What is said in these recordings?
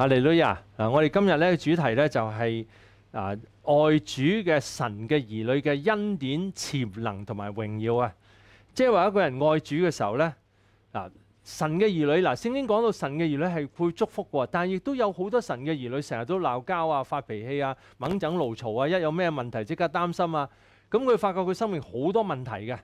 啊，黎女啊，嗱，我哋今日咧主題咧就係啊，愛主嘅神嘅兒女嘅恩典、潛能同埋榮耀啊。即係話一個人愛主嘅時候咧，嗱，神嘅兒女，嗱，聖經講到神嘅兒女係會祝福嘅，但系亦都有好多神嘅兒女成日都鬧交啊、發脾氣啊、猛整牢嘈啊，一有咩問題即刻擔心啊。咁佢發覺佢生命好多問題嘅，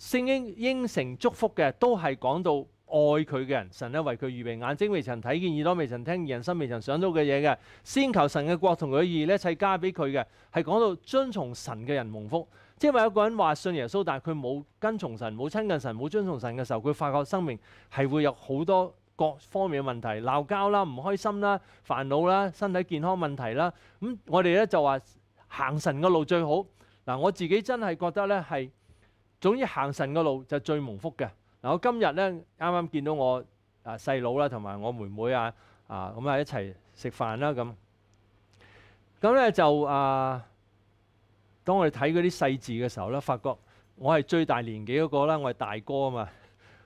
聖經應承祝福嘅都係講到。爱佢嘅人，神咧为佢预备眼睛未曾睇见、耳朵未曾听人心未曾想到嘅嘢嘅，先求神嘅国同佢义咧，一切加俾佢嘅，系讲到遵从神嘅人蒙福。即系话有个人话信耶稣，但系佢冇跟从神、冇亲近神、冇遵从神嘅时候，佢发觉生命系会有好多各方面嘅问题，闹交啦、唔开心啦、烦恼啦、身体健康问题啦。咁我哋咧就话行神嘅路最好。嗱，我自己真系觉得咧系，总之行神嘅路就最蒙福嘅。嗱，我今日咧啱啱見到我啊細佬啦，同埋我妹妹啊，啊咁啊一齊食飯啦咁。咁咧就啊，當我哋睇嗰啲細字嘅時候咧，發覺我係最大年紀嗰個啦，我係大哥啊嘛。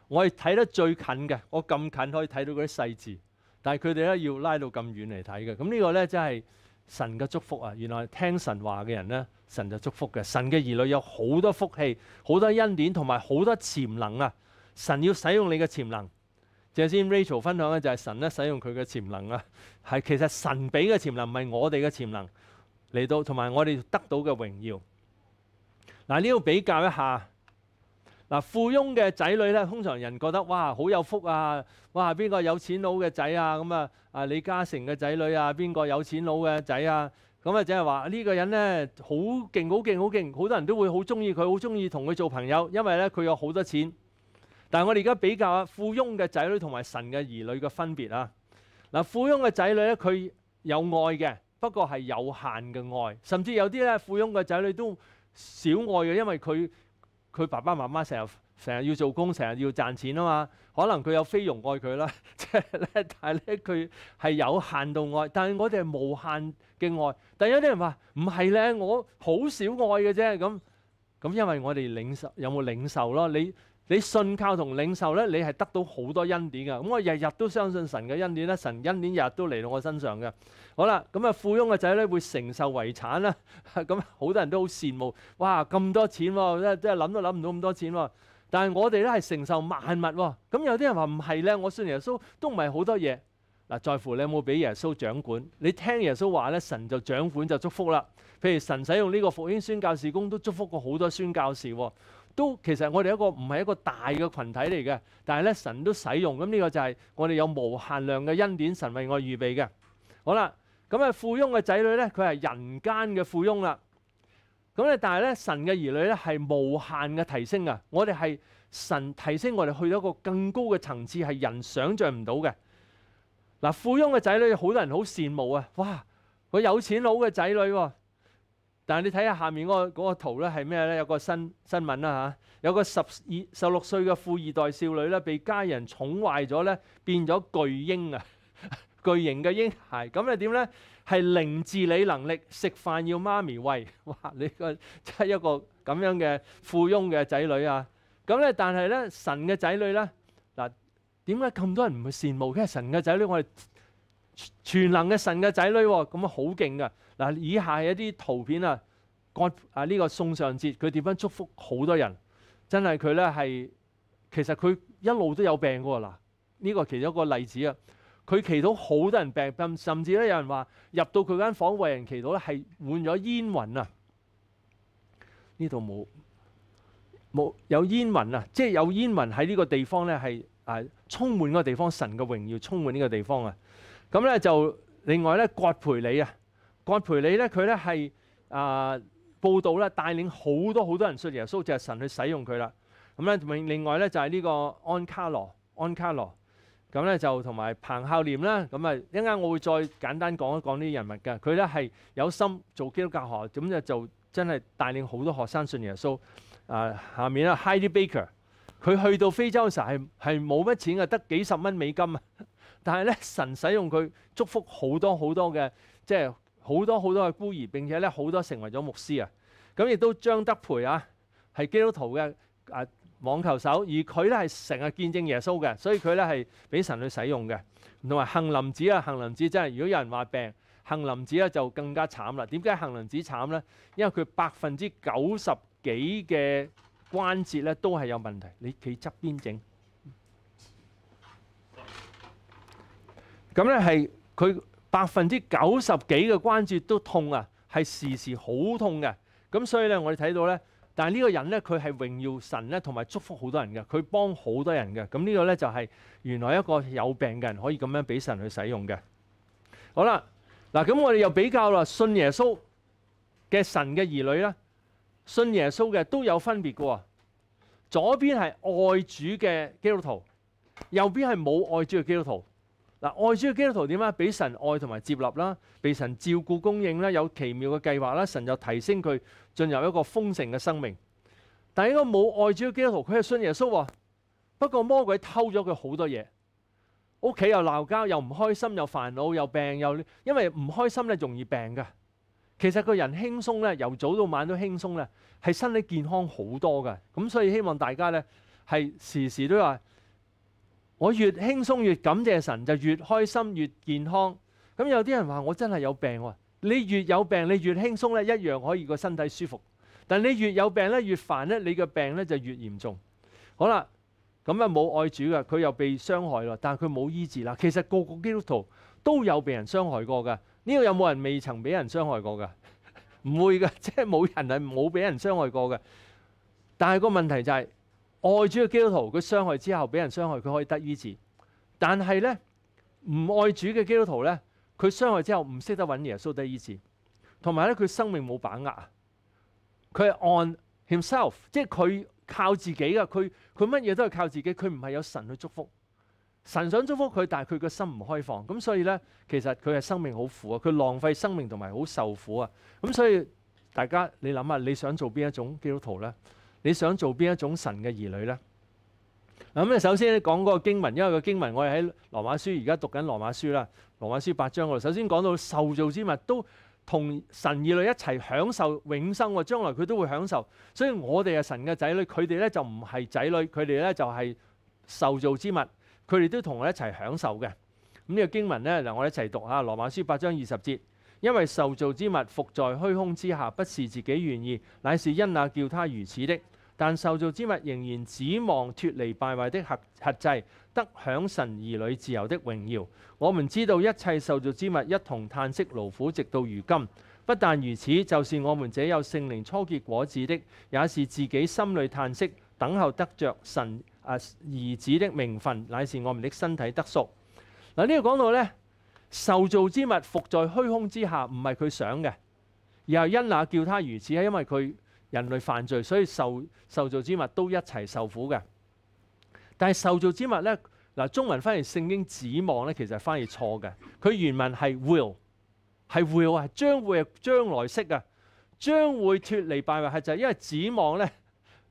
我係睇得最近嘅，我咁近可以睇到嗰啲細字，但係佢哋咧要拉到咁遠嚟睇嘅。咁呢個咧真係神嘅祝福啊！原來聽神話嘅人咧，神就祝福嘅。神嘅兒女有好多福氣、好多恩典同埋好多潛能啊！神要使用你嘅潛能，就先 Rachel 分享嘅就係神咧使用佢嘅潛能啊。係其實神俾嘅潛能唔係我哋嘅潛能嚟到，同埋我哋得到嘅榮耀嗱。呢度比較一下嗱，富翁嘅仔女咧，通常人覺得哇好有福啊！哇邊個有錢佬嘅仔啊？咁啊啊李嘉誠嘅仔女啊，邊個有錢佬嘅仔啊？咁啊，即係話呢個人咧好勁，好勁，好勁，好多人都會好中意佢，好中意同佢做朋友，因為咧佢有好多錢。但系我哋而家比較富翁嘅仔女同埋神嘅兒女嘅分別啊！嗱，富翁嘅仔女咧，佢有愛嘅，不過係有限嘅愛，甚至有啲咧富翁嘅仔女都少愛嘅，因為佢佢爸爸媽媽成日成日要做工，成日要賺錢啊嘛，可能佢有菲佣愛佢啦，即係咧，但係咧佢係有限度愛。但係我哋係無限嘅愛。但有啲人話唔係咧，我好少愛嘅啫。咁咁，因為我哋領受有冇領受咯？你？你信靠同領受咧，你係得到好多恩典嘅。咁我日日都相信神嘅恩典咧，神恩典日日都嚟到我身上嘅。好啦，咁啊富翁嘅仔咧 會承受遺產啦。咁好多人都好羨慕，哇咁多錢喎！真系諗都諗唔到咁多錢喎。但係我哋咧係承受萬物喎。咁有啲人話唔係咧，我信耶穌都唔係好多嘢。嗱，在乎你有冇俾耶穌掌管。你聽耶穌話咧，神就掌管就祝福啦。譬如神使用呢個福音宣教士工都祝福過好多宣教士、喎。都其實我哋一個唔係一個大嘅群體嚟嘅，但係咧神都使用咁呢個就係我哋有無限量嘅恩典，神為我預備嘅。好啦，咁啊富翁嘅仔女咧，佢係人間嘅富翁啦。咁咧，但係咧神嘅兒女咧係無限嘅提升啊！我哋係神提升我哋去到一個更高嘅層次，係人想像唔到嘅。嗱，富翁嘅仔女好多人好羨慕啊！哇，個有錢佬嘅仔女喎～但係你睇下下面嗰個嗰個圖咧係咩咧？有個新新聞啦嚇，有個十二十六歲嘅富二代少女咧，被家人寵壞咗咧，變咗巨嬰啊，巨型嘅嬰孩。咁你點咧？係零自理能力，食飯要媽咪喂。哇！你個即係一個咁樣嘅富翁嘅仔女啊。咁咧，但係咧，神嘅仔女咧，嗱點解咁多人唔會羨慕？因為神嘅仔女，我係全能嘅神嘅仔女，咁啊好勁噶。嗱，以下一啲圖片啊，啊呢個送上節，佢點樣祝福好多人？真係佢咧係其實佢一路都有病噶嗱，呢個其中一個例子啊，佢祈禱好多人病，甚至咧有人話入到佢間房為人祈禱咧，係換咗煙雲啊。呢度冇冇有煙雲啊，即係有煙雲喺呢個地方咧，係啊充滿個地方神嘅榮耀，充滿呢個地方啊。咁咧就另外咧，割培你啊。郭培里咧，佢咧系啊，报道咧带领好多好多人信耶稣，借神去使用佢啦。咁咧，另外咧就系呢个安卡罗，安卡罗咁咧就同埋彭孝念啦。咁啊，一阵间我会再简单讲一讲啲人物嘅。佢咧系有心做基督教学，咁就就真系带领好多学生信耶稣。啊，下面啦，Hi，Di Baker，佢去到非洲嘅时系系冇乜钱嘅，得几十蚊美金啊。但系咧，神使用佢，祝福好多好多嘅，即系。好多好多嘅孤兒，並且咧好多成為咗牧師啊！咁亦都張德培啊，係基督徒嘅啊網球手，而佢咧係成日見證耶穌嘅，所以佢咧係俾神去使用嘅。同埋杏林子啊，杏林子真係，如果有人話病，杏林子咧就更加慘啦。點解杏林子慘咧？因為佢百分之九十幾嘅關節咧都係有問題，你企側邊整。咁咧係佢。百分之九十几嘅关节都痛啊，系时时好痛嘅。咁所以咧，我哋睇到咧，但系呢个人咧，佢系荣耀神咧，同埋祝福好多人嘅，佢帮好多人嘅。咁呢个咧就系原来一个有病嘅人可以咁样俾神去使用嘅。好啦，嗱，咁我哋又比较啦，信耶稣嘅神嘅儿女咧，信耶稣嘅都有分别嘅。左边系爱主嘅基督徒，右边系冇爱主嘅基督徒。嗱，愛主嘅基督徒點啊？俾神愛同埋接納啦，被神照顧供應啦，有奇妙嘅計劃啦，神就提升佢進入一個豐盛嘅生命。但係一個冇愛主嘅基督徒，佢係信耶穌喎，不過魔鬼偷咗佢好多嘢，屋企又鬧交，又唔開心，又煩惱，又病又，因為唔開心咧，容易病㗎。其實個人輕鬆咧，由早到晚都輕鬆咧，係身體健康好多㗎。咁所以希望大家咧係時時都話。我越輕鬆越感謝神，就越開心越健康。咁有啲人話我真係有病喎。你越有病你越輕鬆咧，一樣可以個身體舒服。但你越有病咧，越煩咧，你嘅病咧就越嚴重。好啦，咁啊冇愛主噶，佢又被傷害咯，但系佢冇醫治啦。其實個個基督徒都有被人傷害過噶。呢個有冇人未曾俾人傷害過噶？唔會噶，即係冇人係冇俾人傷害過嘅。但係個問題就係。爱主嘅基督徒，佢伤害之后俾人伤害，佢可以得医治。但系咧，唔爱主嘅基督徒咧，佢伤害之后唔识得揾耶稣得医治。同埋咧，佢生命冇把握啊！佢系 on himself，即系佢靠自己噶。佢佢乜嘢都系靠自己，佢唔系有神去祝福。神想祝福佢，但系佢个心唔开放。咁所以咧，其实佢系生命好苦啊！佢浪费生命同埋好受苦啊！咁所以大家你谂下，你想做边一种基督徒咧？你想做邊一種神嘅兒女呢？咁咧首先你講嗰個經文，因為個經文我係喺羅馬書，而家讀緊羅馬書啦。罗马书八章我哋首先講到受造之物都同神兒女一齊享受永生喎，將來佢都會享受。所以我哋係神嘅仔女，佢哋咧就唔係仔女，佢哋咧就係受造之物，佢哋都同我一齊享受嘅。咁呢個經文咧，嗱我一齊讀下羅馬書八章二十節，因為受造之物伏在虛空之下，不是自己願意，乃是因那叫他如此的。但受造之物仍然指望脱离败坏的核核制，得享神儿女自由的荣耀。我们知道一切受造之物一同叹息劳苦，直到如今。不但如此，就是我们这有圣灵初结果子的，也是自己心里叹息，等候得着神啊儿子的名分，乃是我们的身体得赎。嗱，呢度讲到呢，受造之物伏在虚空之下，唔系佢想嘅，而系因那叫他如此，系因为佢。人類犯罪，所以受受造之物都一齊受苦嘅。但係受造之物咧，嗱中文翻而聖經指望咧，其實翻反錯嘅。佢原文係 will，係 will 啊，將會將來式啊，將會脱離敗壞係就係因為指望咧。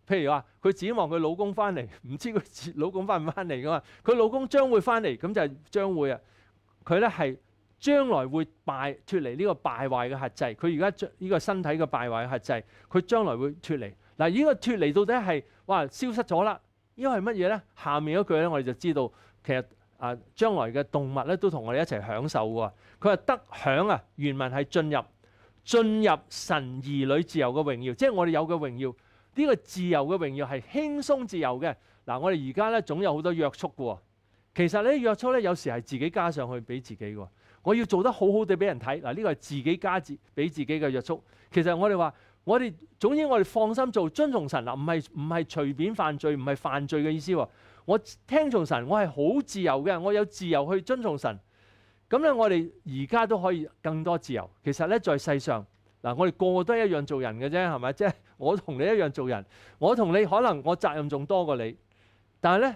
譬如話佢指望佢老公翻嚟，唔知佢老公翻唔翻嚟噶嘛？佢老公將會翻嚟，咁就係將會啊。佢咧係。將來會敗脱離呢個敗壞嘅核制，佢而家呢個身體嘅敗壞嘅核制，佢將來會脱離嗱。呢個脱離到底係哇消失咗啦？呢個係乜嘢咧？下面嗰句咧，我哋就知道其實啊，將來嘅動物咧都同我哋一齊享受喎。佢話得享啊，原文係進入進入神兒女自由嘅榮耀，即係我哋有嘅榮耀。呢個自由嘅榮耀係輕鬆自由嘅嗱。我哋而家咧總有好多約束嘅喎，其實呢約束咧有時係自己加上去俾自己喎。我要做得好好地俾人睇，嗱呢個係自己加自俾自己嘅約束。其實我哋話，我哋總之我哋放心做，遵從神啦，唔係唔係隨便犯罪，唔係犯罪嘅意思喎。我聽從神，我係好自由嘅，我有自由去遵從神。咁咧，我哋而家都可以更多自由。其實咧，在世上嗱，我哋個個都一樣做人嘅啫，係咪？即係我同你一樣做人，我同你可能我責任仲多過你，但係咧。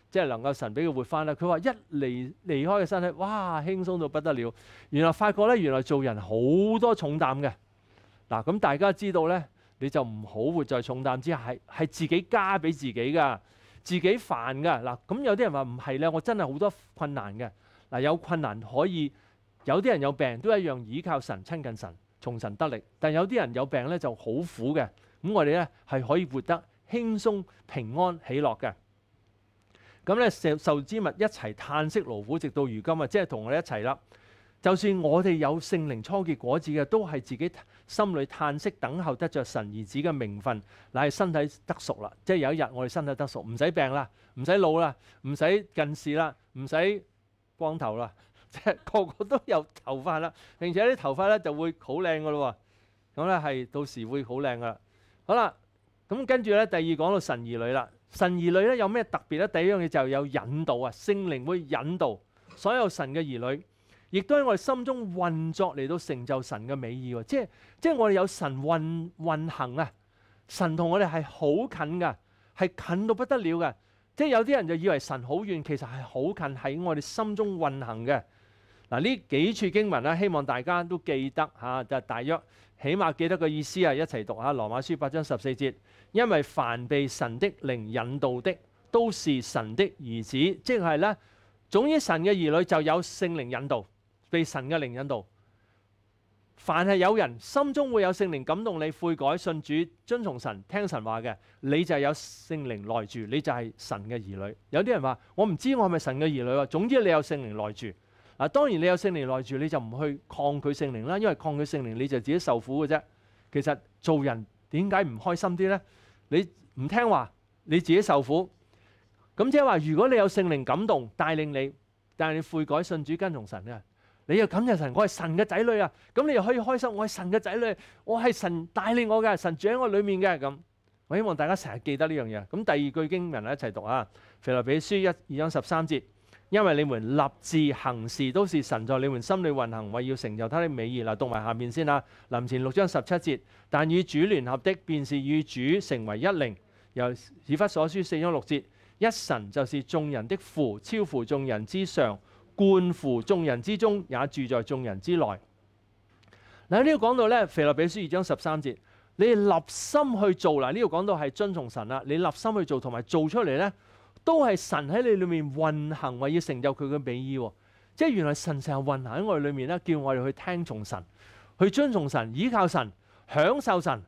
即係能夠神俾佢活翻啦。佢話一離離開嘅身體，哇，輕鬆到不得了！原來發覺咧，原來做人好多重擔嘅。嗱，咁大家知道咧，你就唔好活在重擔之下，係係自己加俾自己噶，自己煩噶。嗱，咁有啲人話唔係咧，我真係好多困難嘅。嗱，有困難可以有啲人有病都一樣依靠神、親近神、從神得力，但有啲人有病咧就好苦嘅。咁我哋咧係可以活得輕鬆、平安、喜樂嘅。咁咧，受受之物一齊叹息勞苦，直到如今啊，即係同我哋一齊啦。就算我哋有聖靈初結果子嘅，都係自己心里叹息，等候得着神兒子嘅名分，乃係身體得熟啦。即係有一日，我哋身體得熟，唔使病啦，唔使老啦，唔使近視啦，唔使光頭啦，即係個個都有頭髮啦。並且啲頭髮咧就會好靚噶咯。喎。咁咧係到時會好靚噶啦。好啦，咁跟住咧第二講到神兒女啦。神兒女咧有咩特別咧？第一樣嘢就有引導啊，聖靈會引導所有神嘅兒女，亦都喺我哋心中運作嚟到成就神嘅美意喎。即係即係我哋有神運运行啊！神同我哋係好近噶，係近到不得了噶。即係有啲人就以為神好遠，其實係好近喺我哋心中運行嘅。嗱，呢幾處經文咧，希望大家都記得吓，就大約。起碼記得個意思啊！一齊讀下《羅馬書》八章十四節，因為凡被神的靈引導的，都是神的兒子。即係咧，總之神嘅兒女就有聖靈引導，被神嘅靈引導。凡係有人心中會有聖靈感動你悔改信主、遵從神、聽神話嘅，你就有聖靈內住，你就係神嘅兒女。有啲人話：我唔知我係咪神嘅兒女喎。總之你有聖靈內住。嗱，當然你有聖靈內住，你就唔去抗拒聖靈啦，因為抗拒聖靈你就自己受苦嘅啫。其實做人點解唔開心啲呢？你唔聽話，你自己受苦。咁即係話，如果你有聖靈感動帶領你，但係你悔改信主跟從神嘅，你又感謝神，我係神嘅仔女啊！咁你又可以開心，我係神嘅仔女，我係神帶領我嘅，神住喺我裏面嘅。咁我希望大家成日記得呢樣嘢。咁第二句經文一齊讀啊，《腓立比書》一、二章十三節。因为你们立志行事，都是神在你们心里运行，为要成就他的美意。嗱，读埋下面先啦。林前六章十七节，但与主联合的，便是与主成为一灵。由以弗所书四章六节，一神就是众人的父，超乎众人之上，冠乎众人之中，也住在众人之内。嗱，呢度讲到咧，腓立比书二章十三节，你立心去做，嗱呢度讲到系遵从神啦。你立心去做，同埋做出嚟咧。都係神喺你裏面運行，為要成就佢嘅美意。即係原來神成日運行喺我裏面咧，叫我哋去聽從神，去尊重神，倚靠神，享受神。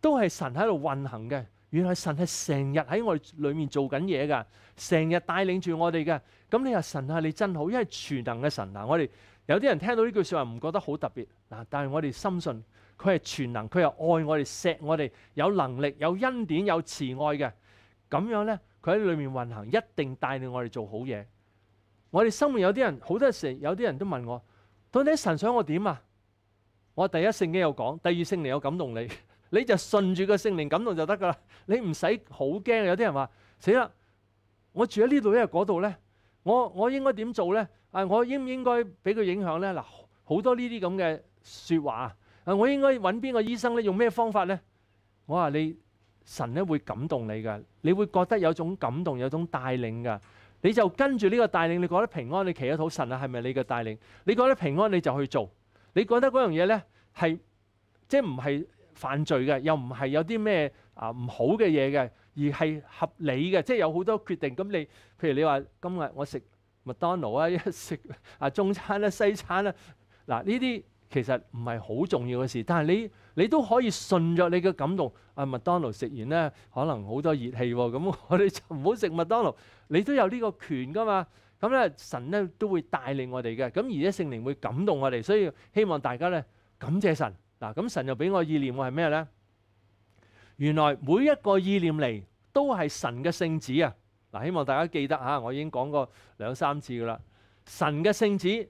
都係神喺度運行嘅。原來神係成日喺我哋裏面做緊嘢㗎，成日帶領住我哋㗎。咁你話神啊，你真好，因為全能嘅神嗱。我哋有啲人聽到呢句说話唔覺得好特別嗱，但係我哋深信佢係全能，佢又愛我哋、錫我哋，有能力、有恩典、有慈愛嘅。咁樣咧。佢喺里面运行，一定带领我哋做好嘢。我哋生活有啲人，好多时有啲人都问我：到底神想我点啊？我第一性经有講，第二性靈有感動你，你就順住個性靈感動就得噶啦。你唔使好驚。有啲人話：死啦！我住喺呢度咧，嗰度咧，我我應該點做咧？啊，我應唔應該俾佢影響咧？嗱，好多呢啲咁嘅说話。啊，我應該揾邊個醫生咧？用咩方法咧？我話你。神咧會感動你噶，你會覺得有種感動，有種帶領噶，你就跟住呢個帶領，你覺得平安，你祈咗土神啊，係咪你嘅帶領？你覺得平安你就去做，你覺得嗰樣嘢咧係即系唔係犯罪嘅，又唔係有啲咩啊唔好嘅嘢嘅，而係合理嘅，即系有好多決定。咁你譬如你話今日我食麥當勞啊，食啊中餐咧、西餐咧，嗱呢啲。其實唔係好重要嘅事，但係你你都可以順着你嘅感動。啊，麥當勞食完咧，可能好多熱氣喎，咁 我哋就唔好食麥當勞。你都有呢個權噶嘛？咁咧，神咧都會帶領我哋嘅，咁而且聖靈會感動我哋，所以希望大家咧感謝神嗱。咁神就俾我意念我係咩咧？原來每一個意念嚟都係神嘅聖旨啊！嗱，希望大家記得嚇，我已經講過兩三次噶啦，神嘅聖旨。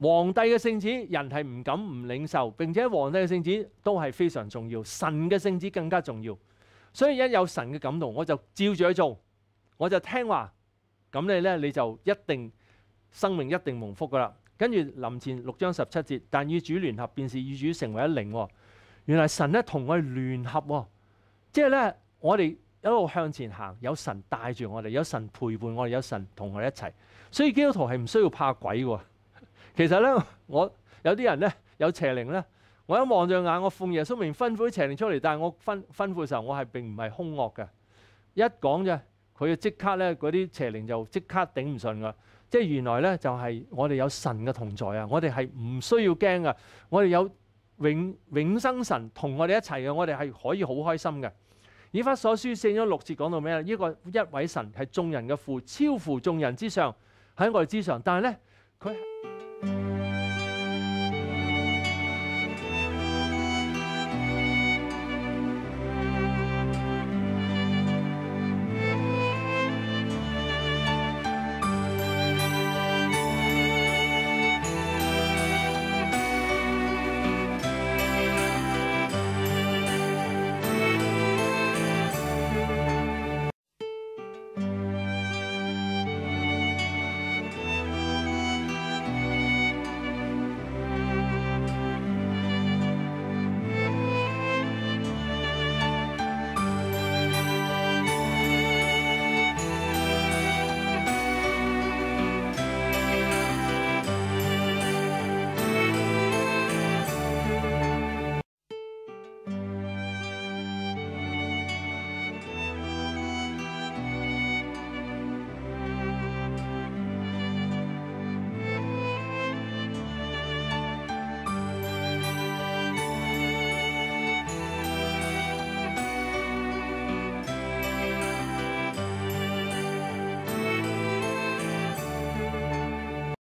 皇帝嘅聖旨，人係唔敢唔領受。並且皇帝嘅聖旨都係非常重要，神嘅聖旨更加重要。所以一有神嘅感動，我就照住去做，我就聽話。咁你咧你就一定生命一定蒙福噶啦。跟住临前六章十七節，但與主聯合，便是與主成為一靈。原來神咧同我哋聯合，即係咧我哋一路向前行，有神帶住我哋，有神陪伴我哋，有神同我哋一齊。所以基督徒係唔需要怕鬼㗎。其實咧，我有啲人咧有邪靈咧。我一望着眼，我奉耶穌明吩咐啲邪靈出嚟，但係我吩吩咐嘅時候，我係並唔係兇惡嘅。一講啫，佢就即刻咧，嗰啲邪靈就即刻頂唔順㗎。即係原來咧就係我哋有神嘅同在啊！我哋係唔需要驚噶，我哋有永永生神同我哋一齊嘅，我哋係可以好開心嘅。以法所書四章六節講到咩啦？依個一位神係眾人嘅父，超乎眾人之上喺我哋之上，但係咧佢。